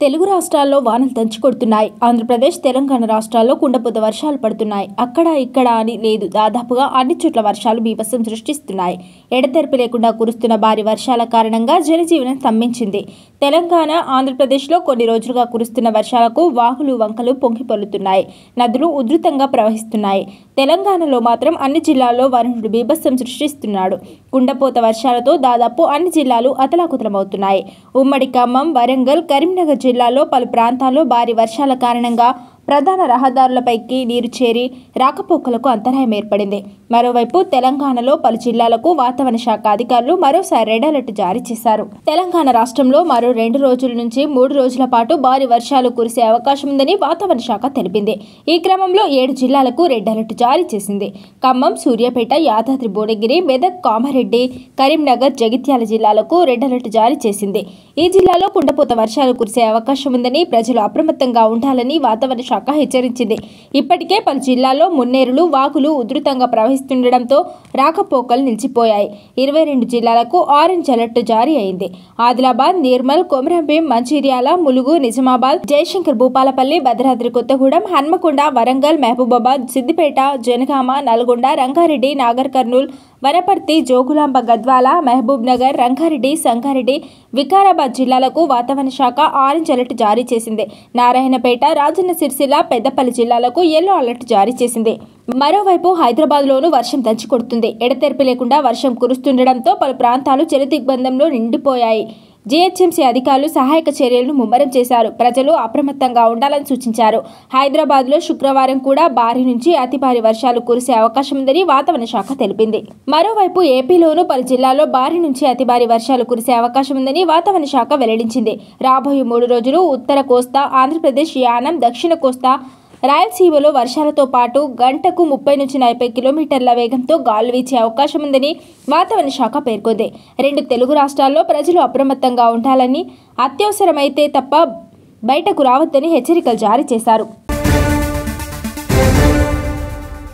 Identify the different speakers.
Speaker 1: తెలుగు రాష్ట్రాల్లో వానలు కొడుతున్నాయి ఆంధ్రప్రదేశ్ తెలంగాణ రాష్ట్రాల్లో కుండపోత వర్షాలు పడుతున్నాయి అక్కడ ఇక్కడ అని లేదు దాదాపుగా అన్ని చోట్ల వర్షాలు బీభత్సం సృష్టిస్తున్నాయి ఎడతెరిపి లేకుండా కురుస్తున్న భారీ వర్షాల కారణంగా జనజీవనం స్తంభించింది తెలంగాణ ఆంధ్రప్రదేశ్లో కొన్ని రోజులుగా కురుస్తున్న వర్షాలకు వాహులు వంకలు పొంగిపొలుతున్నాయి నదులు ఉధృతంగా ప్రవహిస్తున్నాయి తెలంగాణలో మాత్రం అన్ని జిల్లాల్లో వరుణుడు బీభత్సం సృష్టిస్తున్నాడు కుండపోత వర్షాలతో దాదాపు అన్ని జిల్లాలు అతలాకుతలమవుతున్నాయి ఉమ్మడి ఖమ్మం వరంగల్ కరీంనగర్ జిల్లాలో పలు ప్రాంతాల్లో భారీ వర్షాల కారణంగా ప్రధాన రహదారులపైకి నీరు చేరి రాకపోకలకు అంతరాయం ఏర్పడింది మరోవైపు తెలంగాణలో పలు జిల్లాలకు వాతావరణ శాఖ అధికారులు మరోసారి రెడ్ అలర్ట్ జారీ చేశారు తెలంగాణ రాష్ట్రంలో మరో రెండు రోజుల నుంచి మూడు రోజుల పాటు భారీ వర్షాలు కురిసే అవకాశం ఉందని వాతావరణ శాఖ తెలిపింది ఈ క్రమంలో ఏడు జిల్లాలకు రెడ్ అలర్ట్ జారీ చేసింది ఖమ్మం సూర్యాపేట యాదాద్రి భువనగిరి మెదక్ కామారెడ్డి కరీంనగర్ జగిత్యాల జిల్లాలకు రెడ్ అలర్ట్ జారీ చేసింది ఈ జిల్లాలో కుండపోత వర్షాలు కురిసే అవకాశం ఉందని ప్రజలు అప్రమత్తంగా ఉండాలని వాతావరణ శాఖ శాఖ హెచ్చరించింది ఇప్పటికే పలు జిల్లాల్లో మున్నేరులు వాకులు ఉధృతంగా ప్రవహిస్తుండటంతో రాకపోకలు నిలిచిపోయాయి ఇరవై రెండు జిల్లాలకు ఆరెంజ్ అలర్ట్ జారీ అయింది ఆదిలాబాద్ నిర్మల్ కొమరంభీం మంచిర్యాల ములుగు నిజామాబాద్ జయశంకర్ భూపాలపల్లి భద్రాద్రి కొత్తగూడెం హన్మకొండ వరంగల్ మహబూబాబాద్ సిద్దిపేట జనగామ నల్గొండ రంగారెడ్డి నాగర్ కర్నూల్ వనపర్తి జోగులాంబ గద్వాల మహబూబ్ నగర్ రంగారెడ్డి సంగారెడ్డి వికారాబాద్ జిల్లాలకు వాతావరణ శాఖ ఆరెంజ్ అలర్ట్ జారీ చేసింది నారాయణపేట రాజన్న సిరిసిల్ల పెద్దపల్లి జిల్లాలకు ఎల్లో అలర్ట్ జారీ చేసింది మరోవైపు హైదరాబాద్లోనూ వర్షం దంచి కొడుతుంది ఎడతెరిపి లేకుండా వర్షం కురుస్తుండడంతో పలు ప్రాంతాలు చిరదిగ్బంధంలో దిగ్బంధంలో నిండిపోయాయి జీహెచ్ఎంసీ అధికారులు సహాయక చర్యలను ముమ్మరం చేశారు ప్రజలు అప్రమత్తంగా ఉండాలని సూచించారు హైదరాబాద్లో శుక్రవారం కూడా భారీ నుంచి అతి భారీ వర్షాలు కురిసే అవకాశం ఉందని వాతావరణ శాఖ తెలిపింది మరోవైపు ఏపీలోనూ పలు జిల్లాల్లో భారీ నుంచి అతి భారీ వర్షాలు కురిసే అవకాశం ఉందని వాతావరణ శాఖ వెల్లడించింది రాబోయే మూడు రోజులు ఉత్తర కోస్తా ఆంధ్రప్రదేశ్ యానం దక్షిణ కోస్తా రాయలసీమలో వర్షాలతో పాటు గంటకు ముప్పై నుంచి నలభై కిలోమీటర్ల వేగంతో గాలు వీచే అవకాశం ఉందని వాతావరణ శాఖ పేర్కొంది రెండు తెలుగు రాష్ట్రాల్లో ప్రజలు అప్రమత్తంగా ఉండాలని అత్యవసరమైతే తప్ప బయటకు రావద్దని హెచ్చరికలు జారీ చేశారు